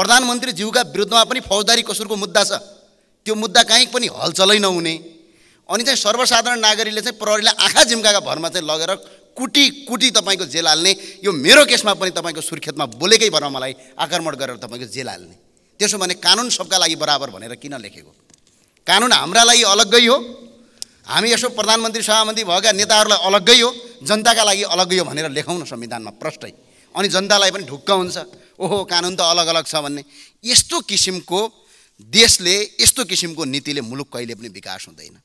प्रधानमन्त्रीज्यूका विरुद्धमा पनि फौजदारी कसुरको मुद्दा छ त्यो मुद्दा काहीँ पनि हलचलै नहुने अनि चाहिँ सर्वसाधारण नागरिकले चाहिँ प्रहरीलाई आँखा जिम्काका भरमा चाहिँ लगेर कुटी कुटी तपाईँको जेल हाल्ने यो मेरो केसमा पनि तपाईँको सुर्खेतमा बोलेकै भरमा मलाई आक्रमण गरेर तपाईँको जेल हाल्ने त्यसो भने कानुन सबका लागि बराबर भनेर किन लेखेको कानुन हाम्रा लागि अलग्गै हो हामी यसो प्रधानमन्त्री सभामन्त्री भएका नेताहरूलाई अलग्गै हो जनताका लागि अलग्गै हो भनेर लेखौँ न संविधानमा प्रष्टै अनि जनतालाई पनि ढुक्क हुन्छ ओहो कानुन त अलग अलग छ भन्ने यस्तो किसिमको देशले यस्तो किसिमको नीतिले मुलुक कहिले पनि विकास हुँदैन